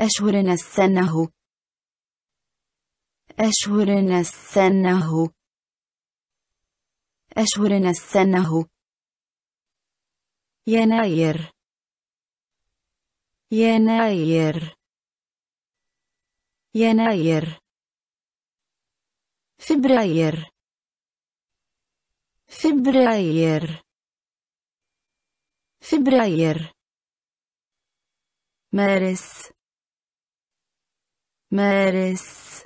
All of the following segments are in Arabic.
أشهر السنة أشهر السنة أشهر السنة يناير يناير يناير فبراير فبراير فبراير مارس مارس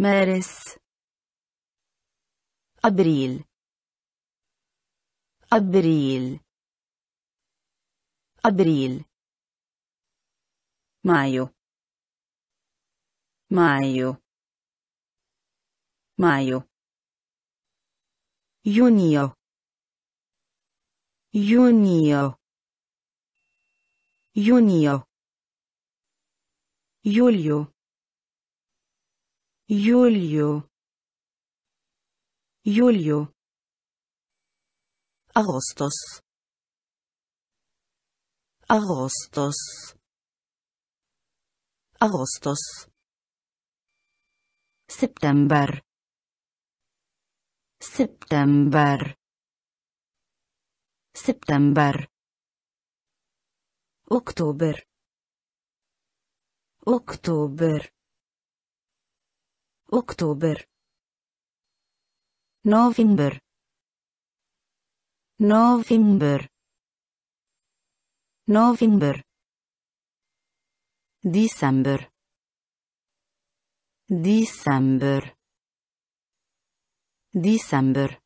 مارس أبريل أبريل أبريل مايو مايو مايو يونيو يونيو يونيو يوليو يوليو يوليو أغسطس أغسطس أغسطس سبتمبر سبتمبر سبتمبر أكتوبر oktober oktober november november november december december december